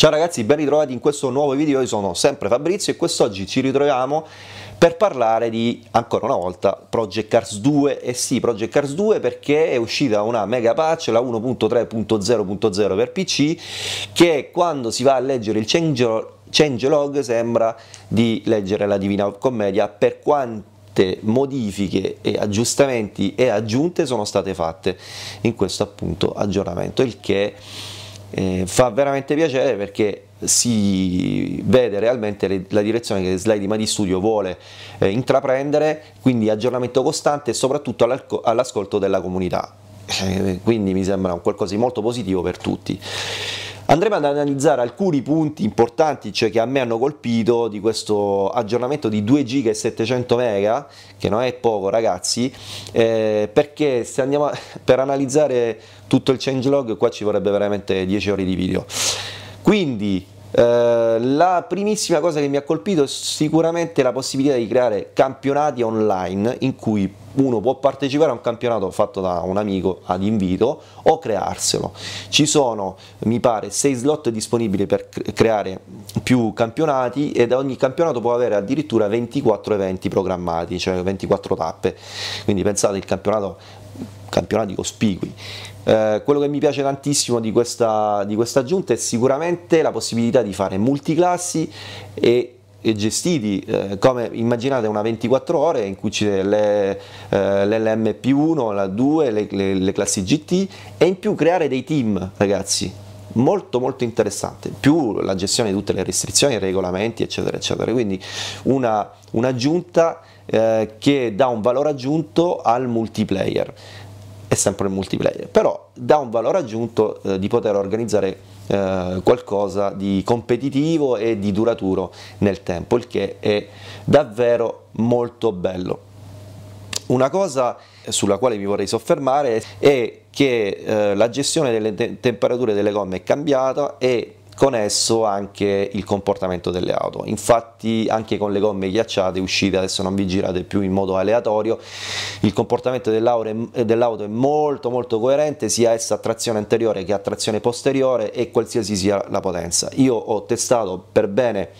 Ciao ragazzi, ben ritrovati in questo nuovo video, io sono sempre Fabrizio e quest'oggi ci ritroviamo per parlare di, ancora una volta, Project Cars 2 e eh sì, Project Cars 2 perché è uscita una mega patch, la 1.3.0.0 per PC, che quando si va a leggere il changelog sembra di leggere la Divina Commedia per quanto modifiche e aggiustamenti e aggiunte sono state fatte in questo appunto aggiornamento, il che eh, fa veramente piacere perché si vede realmente le, la direzione che Slide Madi Studio vuole eh, intraprendere, quindi aggiornamento costante e soprattutto all'ascolto della comunità. Eh, quindi mi sembra un qualcosa di molto positivo per tutti. Andremo ad analizzare alcuni punti importanti cioè, che a me hanno colpito di questo aggiornamento di 2 GB e 700 MB, che non è poco ragazzi, eh, perché se andiamo a, per analizzare tutto il changelog qua ci vorrebbe veramente 10 ore di video. Quindi eh, la primissima cosa che mi ha colpito è sicuramente la possibilità di creare campionati online in cui uno può partecipare a un campionato fatto da un amico ad invito o crearselo. Ci sono, mi pare, 6 slot disponibili per creare più campionati e da ogni campionato può avere addirittura 24 eventi programmati, cioè 24 tappe. Quindi pensate il campionato campionati cospicui. Eh, quello che mi piace tantissimo di questa, di questa giunta è sicuramente la possibilità di fare multiclassi e e gestiti eh, come immaginate una 24 ore in cui c'è l'LMP1, eh, la 2, le, le, le classi GT e in più creare dei team ragazzi molto molto interessante, più la gestione di tutte le restrizioni, i regolamenti eccetera eccetera, quindi una, un'aggiunta eh, che dà un valore aggiunto al multiplayer, è sempre il multiplayer, però dà un valore aggiunto eh, di poter organizzare eh, qualcosa di competitivo e di duraturo nel tempo, il che è davvero molto bello. Una cosa sulla quale mi vorrei soffermare è che eh, la gestione delle te temperature delle gomme è cambiata e con esso anche il comportamento delle auto. Infatti anche con le gomme ghiacciate uscite, adesso non vi girate più in modo aleatorio, il comportamento dell'auto è molto molto coerente sia essa a trazione anteriore che a trazione posteriore e qualsiasi sia la potenza. Io ho testato per bene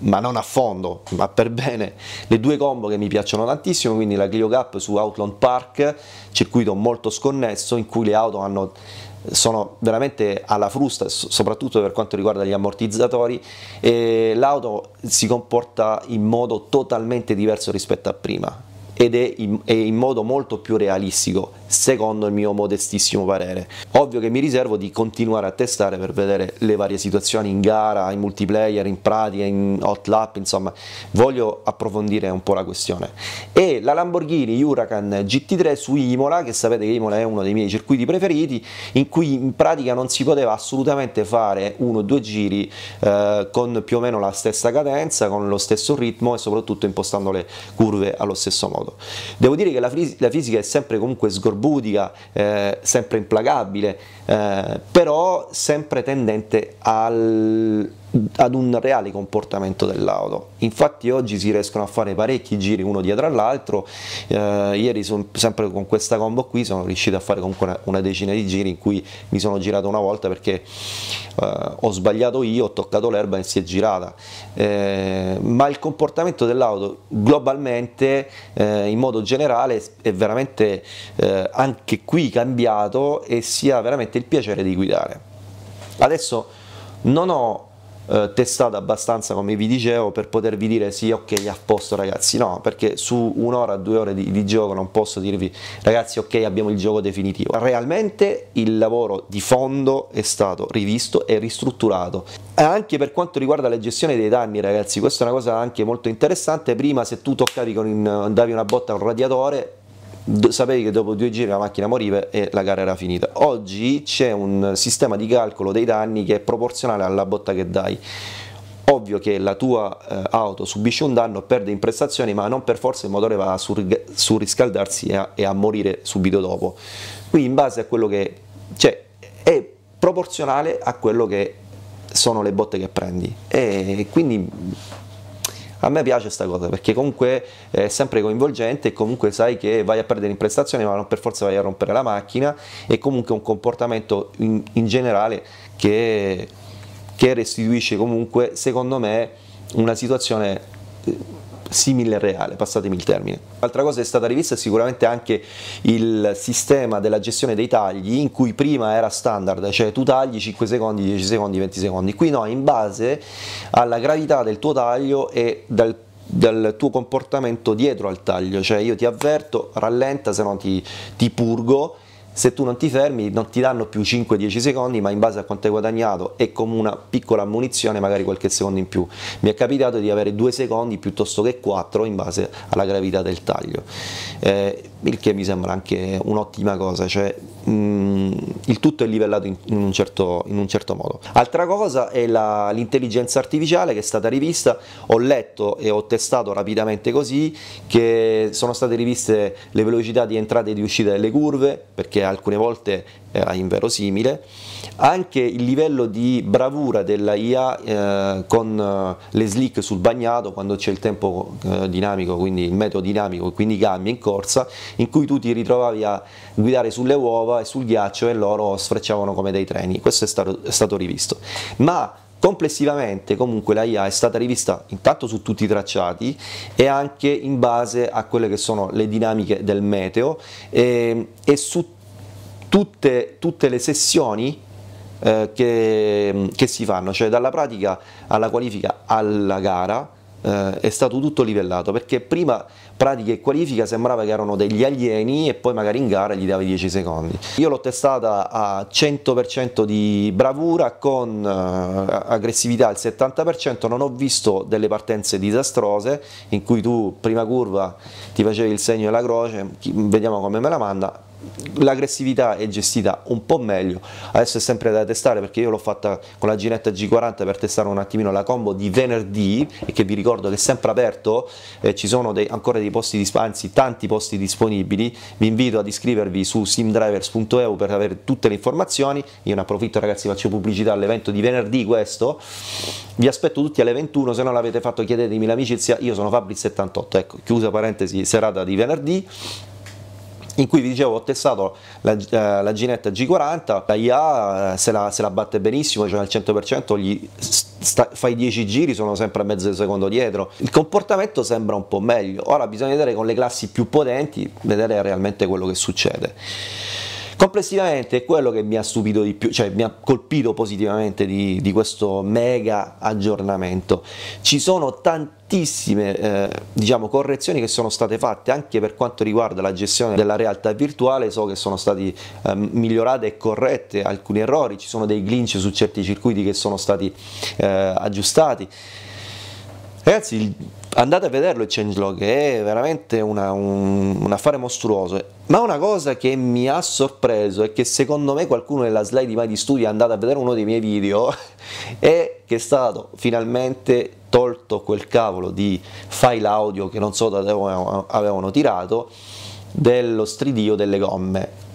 ma non a fondo, ma per bene, le due combo che mi piacciono tantissimo, quindi la Clio Cup su Outland Park, circuito molto sconnesso in cui le auto hanno, sono veramente alla frusta, soprattutto per quanto riguarda gli ammortizzatori, e l'auto si comporta in modo totalmente diverso rispetto a prima ed è in, è in modo molto più realistico secondo il mio modestissimo parere. Ovvio che mi riservo di continuare a testare per vedere le varie situazioni in gara, in multiplayer, in pratica, in hot lap, insomma, voglio approfondire un po' la questione. E la Lamborghini Huracan GT3 su Imola, che sapete che Imola è uno dei miei circuiti preferiti, in cui in pratica non si poteva assolutamente fare uno o due giri eh, con più o meno la stessa cadenza, con lo stesso ritmo e soprattutto impostando le curve allo stesso modo. Devo dire che la, fisica è sempre comunque sgorbata scorbutica, eh, sempre implacabile, eh, però sempre tendente al ad un reale comportamento dell'auto. Infatti oggi si riescono a fare parecchi giri uno dietro all'altro, eh, ieri son, sempre con questa combo qui sono riuscito a fare comunque una, una, decina di giri in cui mi sono girato una volta perché eh, ho sbagliato io, ho toccato l'erba e si è girata, eh, ma il comportamento dell'auto globalmente eh, in modo generale è veramente eh, anche qui cambiato e si ha veramente il piacere di guidare. Adesso non ho eh, testata abbastanza come vi dicevo per potervi dire sì ok a posto ragazzi no perché su un'ora due ore di, di gioco non posso dirvi ragazzi ok abbiamo il gioco definitivo realmente il lavoro di fondo è stato rivisto e ristrutturato eh, anche per quanto riguarda la gestione dei danni ragazzi questa è una cosa anche molto interessante prima se tu toccavi con in, davi una botta a un radiatore sapevi che dopo due giri la macchina moriva e la gara era finita. Oggi c'è un sistema di calcolo dei danni che è proporzionale alla botta che dai. Ovvio che la tua eh, auto subisce un danno, perde in prestazioni, ma non per forza il motore va a surriscaldarsi e a, e a morire subito dopo. Quindi in base a quello che... Cioè, è proporzionale a quello che sono le botte che prendi. E quindi a me piace questa cosa perché comunque eh, è sempre coinvolgente e comunque sai che vai a perdere in prestazione ma non per forza vai a rompere la macchina e comunque un comportamento in, in generale che, che restituisce comunque secondo me una situazione eh, simile al reale, passatemi il termine. Altra cosa che è stata rivista è sicuramente anche il sistema della gestione dei tagli in cui prima era standard, cioè tu tagli 5 secondi, 10 secondi, 20 secondi, qui no, in base alla gravità del tuo taglio e dal dal tuo comportamento dietro al taglio, cioè io ti avverto, rallenta, se no ti, ti purgo se tu non ti fermi non ti danno più 5-10 secondi ma in base a quanto hai guadagnato e come una piccola ammunizione magari qualche secondo in più mi è capitato di avere 2 secondi piuttosto che 4 in base alla gravità del taglio eh, il che mi sembra anche un'ottima cosa, cioè mh, mm, il tutto è livellato in, in, un, certo, in un, certo, modo. Altra cosa è la, l'intelligenza artificiale che è stata rivista, ho letto e ho testato rapidamente così che sono state riviste le velocità di entrata e di uscita delle curve, perché alcune volte era inverosimile, anche il livello di bravura della IA eh, con eh, le slick sul bagnato quando c'è il tempo eh, dinamico, quindi il metodo dinamico, quindi cambia in corsa, in cui tu ti ritrovavi a guidare sulle uova e sul ghiaccio e loro sfrecciavano come dei treni. Questo è stato, è stato rivisto. Ma Complessivamente comunque la IA è stata rivista intanto su tutti i tracciati e anche in base a quelle che sono le dinamiche del meteo e, ehm, e su tutte, tutte le sessioni eh, che, che, si fanno, cioè dalla pratica alla qualifica alla gara eh, è stato tutto livellato, perché prima pratica e qualifica sembrava che erano degli alieni e poi magari in gara gli davi 10 secondi. Io l'ho testata a 100% di bravura con eh, aggressività al 70%, non ho visto delle partenze disastrose in cui tu prima curva ti facevi il segno della croce, vediamo come me la manda, l'aggressività è gestita un po' meglio adesso è sempre da testare perché io l'ho fatta con la ginetta G40 per testare un attimino la combo di venerdì e che vi ricordo che è sempre aperto eh, ci sono dei, ancora dei posti anzi tanti posti disponibili vi invito ad iscrivervi su simdrivers.eu per avere tutte le informazioni io ne approfitto ragazzi faccio pubblicità all'evento di venerdì questo vi aspetto tutti alle 21 se non l'avete fatto chiedetemi l'amicizia io sono Fabri78 ecco chiusa parentesi serata di venerdì in cui vi dicevo ho testato la, eh, la Ginetta G40, la IA eh, se la, se la batte benissimo, cioè al 100%, gli sta, fai 10 giri, sono sempre a mezzo secondo dietro, il comportamento sembra un po' meglio, ora bisogna vedere con le classi più potenti, vedere realmente quello che succede. Complessivamente è quello che mi ha stupito di più, cioè mi ha colpito positivamente di, di questo mega aggiornamento. Ci sono tantissime eh, diciamo, correzioni che sono state fatte anche per quanto riguarda la gestione della realtà virtuale, so che sono stati eh, migliorate e corrette alcuni errori, ci sono dei glitch su certi circuiti che sono stati eh, aggiustati. Ragazzi, andate a vederlo il changelog, è veramente una, un, un, affare mostruoso. Ma una cosa che mi ha sorpreso e che secondo me qualcuno nella slide di Mai di Studio è andato a vedere uno dei miei video è che è stato finalmente tolto quel cavolo di file audio che non so da dove avevano tirato dello stridio delle gomme.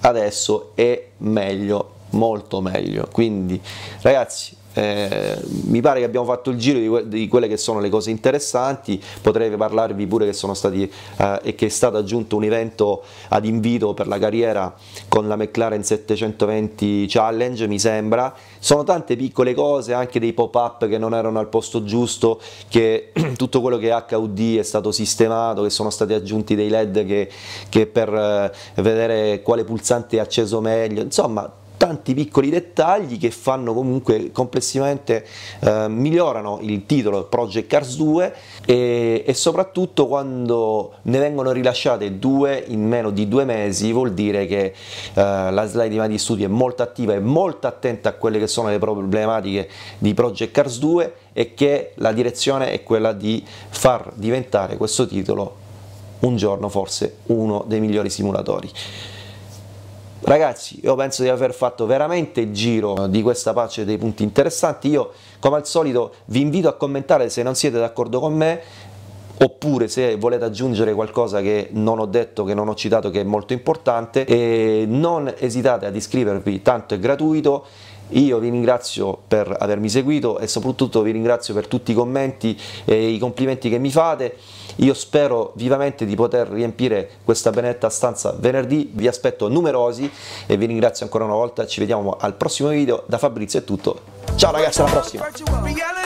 Adesso è meglio molto meglio. Quindi ragazzi, eh, mi pare che abbiamo fatto il giro di, que di, quelle che sono le cose interessanti, potrei parlarvi pure che sono stati eh, e che è stato aggiunto un evento ad invito per la carriera con la McLaren 720 Challenge, mi sembra. Sono tante piccole cose, anche dei pop-up che non erano al posto giusto, che tutto quello che è HUD è stato sistemato, che sono stati aggiunti dei LED che, che per eh, vedere quale pulsante è acceso meglio, insomma tanti piccoli dettagli che fanno comunque complessivamente eh, migliorano il titolo Project Cars 2 e, e, soprattutto quando ne vengono rilasciate due in meno di due mesi vuol dire che eh, la slide di Mati Studio è molto attiva e molto attenta a quelle che sono le problematiche di Project Cars 2 e che la direzione è quella di far diventare questo titolo un giorno forse uno dei migliori simulatori. Ragazzi, io penso di aver fatto veramente il giro di questa pace dei punti interessanti. Io, come al solito, vi invito a commentare se non siete d'accordo con me oppure se volete aggiungere qualcosa che non ho detto, che non ho citato, che è molto importante, non esitate ad iscrivervi, tanto è gratuito io vi ringrazio per avermi seguito e soprattutto vi ringrazio per tutti i commenti e i complimenti che mi fate. Io spero vivamente di poter riempire questa benedetta stanza venerdì, vi aspetto numerosi e vi ringrazio ancora una volta, ci vediamo al prossimo video, da Fabrizio è tutto, ciao ragazzi alla prossima!